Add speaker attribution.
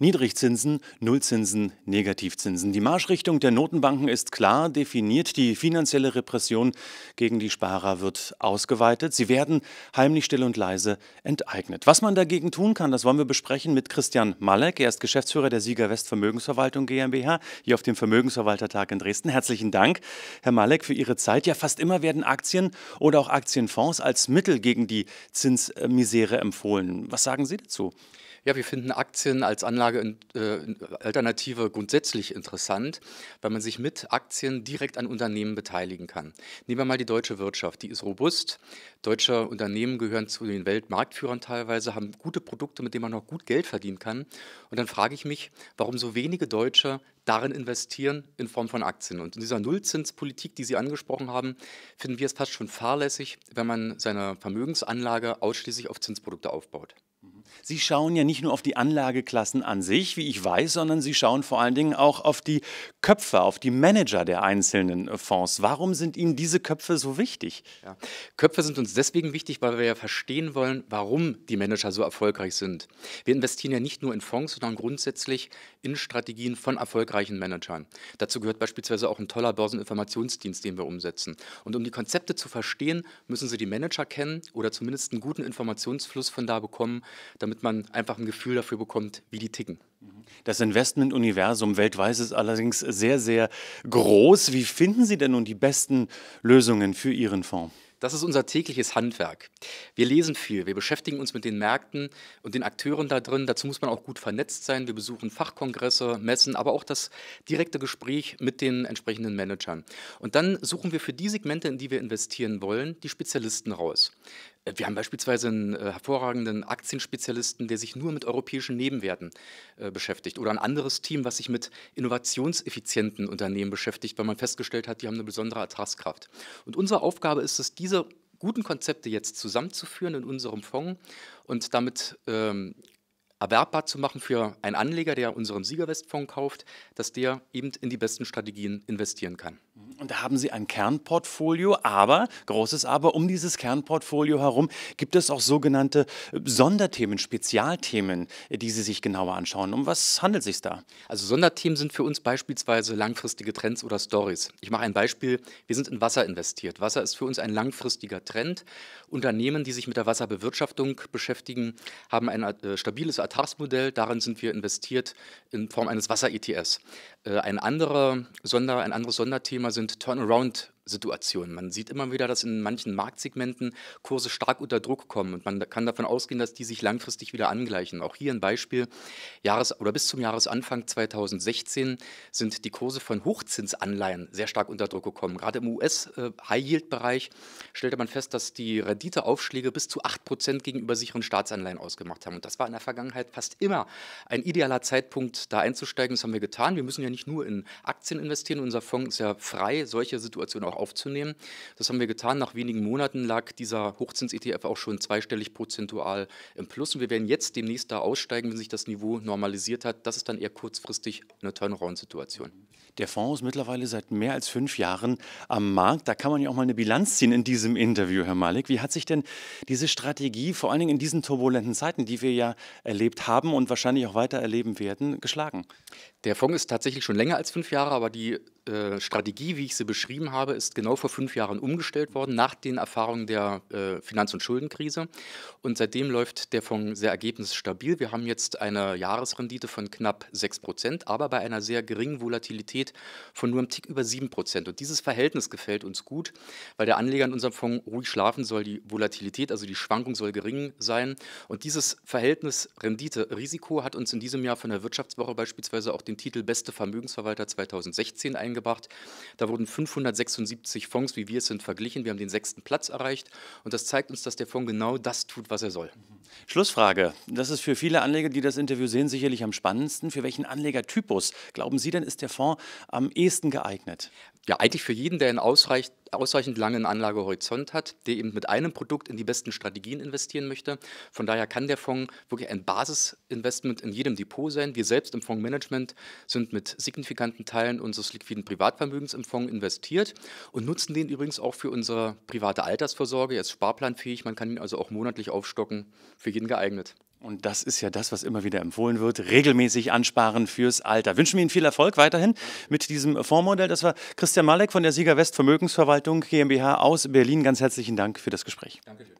Speaker 1: Niedrigzinsen, Nullzinsen, Negativzinsen. Die Marschrichtung der Notenbanken ist klar definiert. Die finanzielle Repression gegen die Sparer wird ausgeweitet. Sie werden heimlich still und leise enteignet. Was man dagegen tun kann, das wollen wir besprechen mit Christian Malek. Er ist Geschäftsführer der Sieger West Vermögensverwaltung GmbH hier auf dem Vermögensverwaltertag in Dresden. Herzlichen Dank, Herr Malek, für Ihre Zeit. Ja, fast immer werden Aktien oder auch Aktienfonds als
Speaker 2: Mittel gegen die Zinsmisere empfohlen. Was sagen Sie dazu? Ja, wir finden Aktien als Anlagealternative äh, grundsätzlich interessant, weil man sich mit Aktien direkt an Unternehmen beteiligen kann. Nehmen wir mal die deutsche Wirtschaft, die ist robust. Deutsche Unternehmen gehören zu den Weltmarktführern teilweise, haben gute Produkte, mit denen man noch gut Geld verdienen kann. Und dann frage ich mich, warum so wenige Deutsche darin investieren in Form von Aktien. Und in dieser Nullzinspolitik, die Sie angesprochen haben, finden wir es fast schon fahrlässig, wenn man seine Vermögensanlage ausschließlich auf Zinsprodukte aufbaut. Sie schauen ja nicht nur auf die Anlageklassen
Speaker 1: an sich, wie ich weiß, sondern Sie schauen vor allen Dingen auch auf die Köpfe, auf die Manager
Speaker 2: der einzelnen Fonds. Warum sind Ihnen diese Köpfe so wichtig? Ja. Köpfe sind uns deswegen wichtig, weil wir ja verstehen wollen, warum die Manager so erfolgreich sind. Wir investieren ja nicht nur in Fonds, sondern grundsätzlich in Strategien von erfolgreichen Managern. Dazu gehört beispielsweise auch ein toller Börseninformationsdienst, den wir umsetzen. Und um die Konzepte zu verstehen, müssen Sie die Manager kennen oder zumindest einen guten Informationsfluss von da bekommen, damit man einfach ein Gefühl dafür bekommt, wie die ticken.
Speaker 1: Das Investment-Universum weltweit ist allerdings sehr, sehr groß. Wie
Speaker 2: finden Sie denn nun die besten Lösungen für Ihren Fonds? Das ist unser tägliches Handwerk. Wir lesen viel, wir beschäftigen uns mit den Märkten und den Akteuren da drin. Dazu muss man auch gut vernetzt sein. Wir besuchen Fachkongresse, Messen, aber auch das direkte Gespräch mit den entsprechenden Managern. Und dann suchen wir für die Segmente, in die wir investieren wollen, die Spezialisten raus. Äh, wir haben beispielsweise einen äh, hervorragenden Aktienspezialisten, der sich nur mit europäischen Nebenwerten äh, beschäftigt. Oder ein anderes Team, was sich mit innovationseffizienten Unternehmen beschäftigt, weil man festgestellt hat, die haben eine besondere Ertragskraft. Und unsere Aufgabe ist es, diese guten Konzepte jetzt zusammenzuführen in unserem Fonds und damit ähm, erwerbbar zu machen für einen Anleger, der unseren Siegerwestfonds kauft, dass der eben in die besten Strategien investieren kann. Mhm. Und da haben Sie ein Kernportfolio, aber, großes Aber, um dieses Kernportfolio
Speaker 1: herum gibt es auch sogenannte äh, Sonderthemen, Spezialthemen, äh, die Sie sich genauer
Speaker 2: anschauen. Um was handelt es sich da? Also Sonderthemen sind für uns beispielsweise langfristige Trends oder Stories. Ich mache ein Beispiel. Wir sind in Wasser investiert. Wasser ist für uns ein langfristiger Trend. Unternehmen, die sich mit der Wasserbewirtschaftung beschäftigen, haben ein äh, stabiles Ertragsmodell. Darin sind wir investiert in Form eines Wasser-ETS. Äh, ein, Sonder, ein anderes Sonderthema sind turn around Situation. Man sieht immer wieder, dass in manchen Marktsegmenten Kurse stark unter Druck kommen und man kann davon ausgehen, dass die sich langfristig wieder angleichen. Auch hier ein Beispiel: Jahres oder bis zum Jahresanfang 2016 sind die Kurse von Hochzinsanleihen sehr stark unter Druck gekommen. Gerade im US-High-Yield-Bereich äh, stellte man fest, dass die Renditeaufschläge bis zu 8% gegenüber sicheren Staatsanleihen ausgemacht haben. Und das war in der Vergangenheit fast immer ein idealer Zeitpunkt, da einzusteigen. Das haben wir getan. Wir müssen ja nicht nur in Aktien investieren. Unser Fonds ist ja frei, solche Situationen auch aufzunehmen. Das haben wir getan. Nach wenigen Monaten lag dieser Hochzins-ETF auch schon zweistellig prozentual im Plus. Und wir werden jetzt demnächst da aussteigen, wenn sich das Niveau normalisiert hat. Das ist dann eher kurzfristig eine Turnaround-Situation.
Speaker 1: Der Fonds ist mittlerweile seit mehr als fünf Jahren am Markt. Da kann man ja auch mal eine Bilanz ziehen in diesem Interview, Herr Malik. Wie hat sich denn diese Strategie, vor allen Dingen in diesen turbulenten Zeiten, die wir ja erlebt haben und wahrscheinlich auch weiter
Speaker 2: erleben werden, geschlagen? Der Fonds ist tatsächlich schon länger als fünf Jahre, aber die äh, Strategie, wie ich sie beschrieben habe, ist genau vor fünf Jahren umgestellt worden, nach den Erfahrungen der äh, Finanz- und Schuldenkrise. Und seitdem läuft der Fonds sehr ergebnisstabil. Wir haben jetzt eine Jahresrendite von knapp 6 Prozent, aber bei einer sehr geringen Volatilität von nur einem Tick über 7 Prozent. Und dieses Verhältnis gefällt uns gut, weil der Anleger in unserem Fonds ruhig schlafen soll. Die Volatilität, also die Schwankung soll gering sein. Und dieses Verhältnis Rendite-Risiko hat uns in diesem Jahr von der Wirtschaftswoche beispielsweise auch den Titel Beste Vermögensverwalter 2016 eingebracht eingebracht. Da wurden 576 Fonds, wie wir es sind, verglichen. Wir haben den sechsten Platz erreicht und das zeigt uns, dass der Fonds genau das tut, was er soll. Schlussfrage. Das ist für viele Anleger, die das Interview sehen, sicherlich am spannendsten. Für welchen Anlegertypus, glauben Sie denn, ist der Fonds am ehesten geeignet? ja, eigentlich für jeden, der einen ausreichend, ausreichend langen Anlagehorizont hat, der eben mit einem Produkt in die besten Strategien investieren möchte. Von daher kann der Fonds wirklich ein Basisinvestment in jedem Depot sein. Wir selbst im Fondsmanagement sind mit signifikanten Teilen unseres liquiden Privatvermögens im Fonds investiert und nutzen den übrigens auch für unsere private Altersvorsorge. Er ist sparplanfähig, man kann ihn also auch monatlich aufstocken, für jeden geeignet. Und das ist ja das, was immer wieder empfohlen wird,
Speaker 1: regelmäßig ansparen fürs Alter. Wünschen wir Ihnen viel Erfolg weiterhin mit diesem Fondsmodell. Das war Christian Malek von der Sieger West Vermögensverwaltung GmbH aus Berlin. Ganz herzlichen Dank für das Gespräch. Dankeschön.